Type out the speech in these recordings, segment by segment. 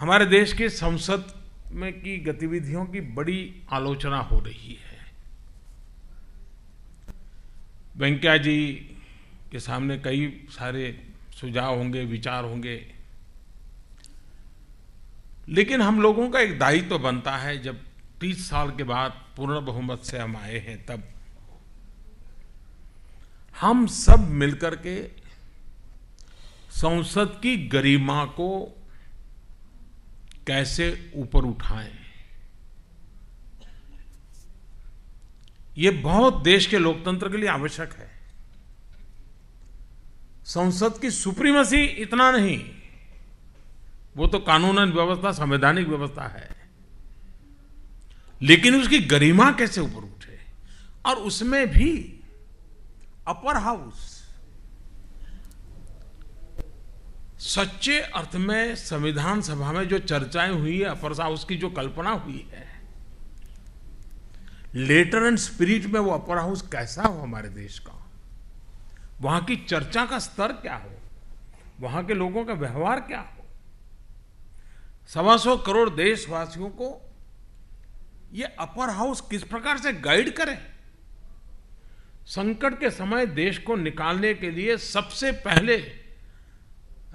हमारे देश के संसद में की गतिविधियों की बड़ी आलोचना हो रही है वेंकैया जी के सामने कई सारे सुझाव होंगे विचार होंगे लेकिन हम लोगों का एक दायित्व तो बनता है जब तीस साल के बाद पूर्ण बहुमत से हम आए हैं तब हम सब मिलकर के संसद की गरिमा को कैसे ऊपर उठाएं ये बहुत देश के लोकतंत्र के लिए आवश्यक है संसद की सुप्रीमसी इतना नहीं वो तो कानून व्यवस्था संवैधानिक व्यवस्था है लेकिन उसकी गरिमा कैसे ऊपर उठे और उसमें भी अपर हाउस सच्चे अर्थ में संविधान सभा में जो चर्चाएं हुई है अपर हाउस की जो कल्पना हुई है लेटर एंड स्पिरिट में वो अपर हाउस कैसा हो हमारे देश का वहां की चर्चा का स्तर क्या हो वहां के लोगों का व्यवहार क्या हो सवा सौ करोड़ देशवासियों को ये अपर हाउस किस प्रकार से गाइड करे संकट के समय देश को निकालने के लिए सबसे पहले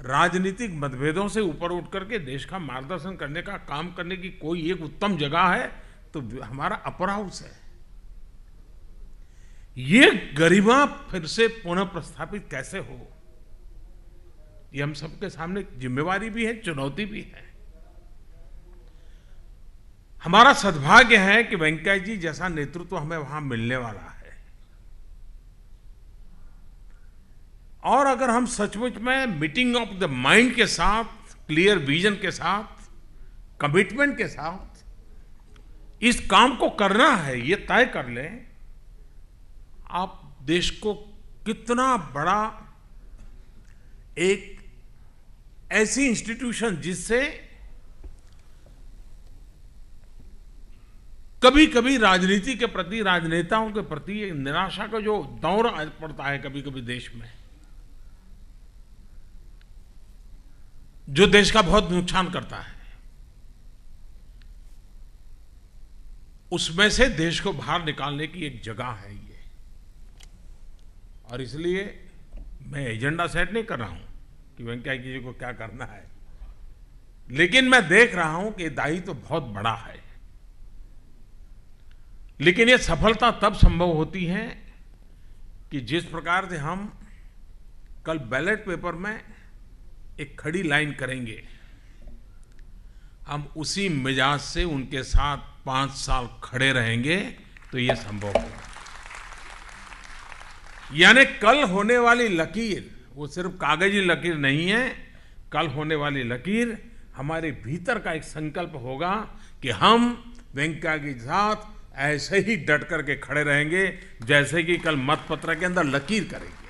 राजनीतिक मतभेदों से ऊपर उठ करके देश का मार्गदर्शन करने का काम करने की कोई एक उत्तम जगह है तो हमारा अपर हाउस है ये गरिमा फिर से पुनः प्रस्थापित कैसे हो ये हम सबके सामने जिम्मेवारी भी है चुनौती भी है हमारा सद्भाग्य है कि वेंकैया जी जैसा नेतृत्व हमें वहां मिलने वाला है और अगर हम सचमुच में मीटिंग ऑफ द माइंड के साथ क्लियर विजन के साथ कमिटमेंट के साथ इस काम को करना है ये तय कर लें आप देश को कितना बड़ा एक ऐसी इंस्टीट्यूशन जिससे कभी कभी राजनीति के प्रति राजनेताओं के प्रति निराशा का जो दौर पड़ता है कभी कभी देश में जो देश का बहुत नुकसान करता है उसमें से देश को बाहर निकालने की एक जगह है ये और इसलिए मैं एजेंडा सेट नहीं कर रहा हूं कि वेंकैया जी को क्या करना है लेकिन मैं देख रहा हूं कि दायित्व तो बहुत बड़ा है लेकिन ये सफलता तब संभव होती है कि जिस प्रकार से हम कल बैलेट पेपर में एक खड़ी लाइन करेंगे हम उसी मिजाज से उनके साथ पांच साल खड़े रहेंगे तो यह संभव होगा यानी कल होने वाली लकीर वो सिर्फ कागजी लकीर नहीं है कल होने वाली लकीर हमारे भीतर का एक संकल्प होगा कि हम वेंकैया के साथ ऐसे ही डट करके खड़े रहेंगे जैसे कि कल मतपत्र के अंदर लकीर करेंगे